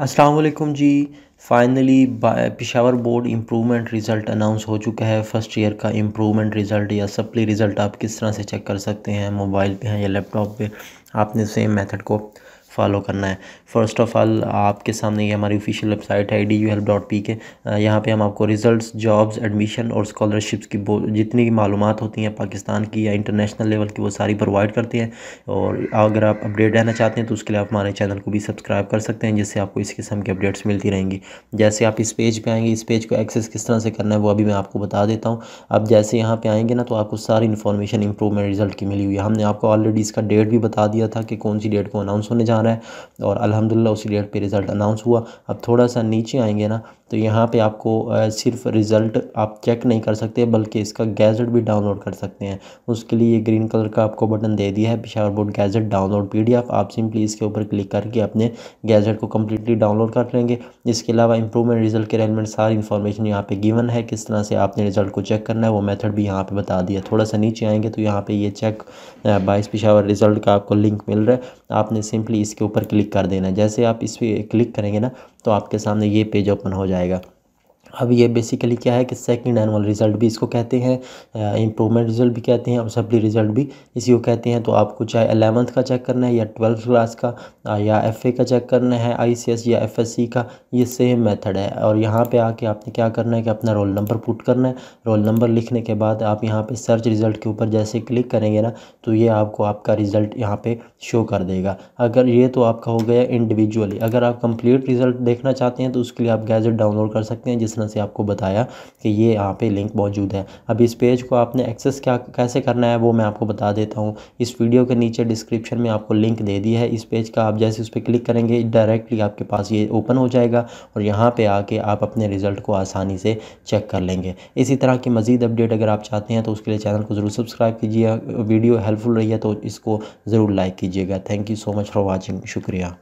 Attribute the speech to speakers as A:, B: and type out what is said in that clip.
A: अस्सलाम वालेकुम जी finally Peshawar board improvement result announce हो चुका है फ़र्स्ट ईयर का इम्प्रूवमेंट रिज़ल्ट या सप्ली रिज़ल्ट आप किस तरह से चेक कर सकते हैं मोबाइल पे हैं या लैपटॉप पे आपने सेम मेथड को फॉलो करना है फ़र्स्ट ऑफ़ ऑल आपके सामने ये हमारी ऑफिशियल वेबसाइट है D U help dot P K यहाँ पर हम आपको रिजल्ट जॉब्स एडमिशन और स्कॉलरशिप्स की जितनी भी मालूम होती हैं पाकिस्तान की या इंटरनेशनल लेवल की वो सारी प्रोवाइड करते हैं और अगर आप अपडेट रहना चाहते हैं तो उसके लिए आप हमारे चैनल को भी सब्सक्राइब कर सकते हैं जिससे आपको इस किस्म की अपडेट्स मिलती रहेंगी जैसे आप इस पेज पर आएंगे इस पेज को एक्सेस किस तरह से करना है वो अभी मैं आपको बता देता हूँ आप जैसे यहाँ पर आएंगे ना तो आपको सारी इन्फॉर्मेशन इंप्रूवमेंट रिजल्ट की मिली हुई है हमने आपको ऑलरेडी इसका डेट भी बता दिया था कि कौन सी डेट को अनाउंस होने जा आ रहा है और अलहमदिल्ला उसी डेट पे रिज़ल्ट अनाउंस हुआ अब थोड़ा सा नीचे आएंगे ना तो यहाँ पे आपको सिर्फ रिज़ल्ट आप चेक नहीं कर सकते बल्कि इसका गैजेट भी डाउनलोड कर सकते हैं उसके लिए ग्रीन कलर का आपको बटन दे दिया है Peshawar board gazette download PDF आप सिंपली इसके ऊपर क्लिक करके अपने गैजेट को कम्प्लीटली डाउनलोड कर लेंगे इसके अलावा इंप्रूवमेंट रिजल्ट के रेलमेंट सारी इन्फॉर्मेशन यहाँ पर गिवन है किस तरह से आपने रिजल्ट को चेक करना है वो मैथड भी यहाँ पर बता दिया थोड़ा सा नीचे आएँगे तो यहाँ पर ये चेक बाईस पिशावर रिजल्ट का आपको लिंक मिल रहा है आपने सिंपली इस इसके ऊपर क्लिक कर देना जैसे आप इस पर क्लिक करेंगे ना तो आपके सामने ये पेज ओपन हो जाएगा अब ये बेसिकली क्या है कि सेकंड एनुअल रिज़ल्ट भी इसको कहते हैं इंप्रूवमेंट रिज़ल्ट भी कहते हैं और सप्ली रिज़ल्ट भी इसी को कहते हैं तो आपको चाहे अलेवंथ का चेक करना है या ट्वेल्थ क्लास का या एफ का चेक करना है आई या एफ का ये सेम मेथड है और यहाँ पर आके आपने क्या करना है कि अपना रोल नंबर पुट करना है रोल नंबर लिखने के बाद आप यहाँ पर सर्च रिज़ल्ट के ऊपर जैसे क्लिक करेंगे ना तो ये आपको आपका रिज़ल्ट यहाँ पर शो कर देगा अगर ये तो आपका हो गया इंडिविजुअली अगर आप कंप्लीट रिज़ल्ट देखना चाहते हैं तो उसके लिए आप गैजेट डाउनलोड कर सकते हैं जिस ऑप्शन से आपको बताया कि ये यहाँ पे लिंक मौजूद है अब इस पेज को आपने एक्सेस क्या कैसे करना है वो मैं आपको बता देता हूँ इस वीडियो के नीचे डिस्क्रिप्शन में आपको लिंक दे दी है इस पेज का आप जैसे उस पर क्लिक करेंगे डायरेक्टली आपके पास ये ओपन हो जाएगा और यहाँ पर आके आप अपने रिज़ल्ट को आसानी से चेक कर लेंगे इसी तरह की मज़ीद अपडेट अगर आप चाहते हैं तो उसके लिए चैनल को ज़रूर सब्सक्राइब कीजिएगा वीडियो हेल्पफुल रही है तो इसको ज़रूर लाइक कीजिएगा thank you so much for watching शुक्रिया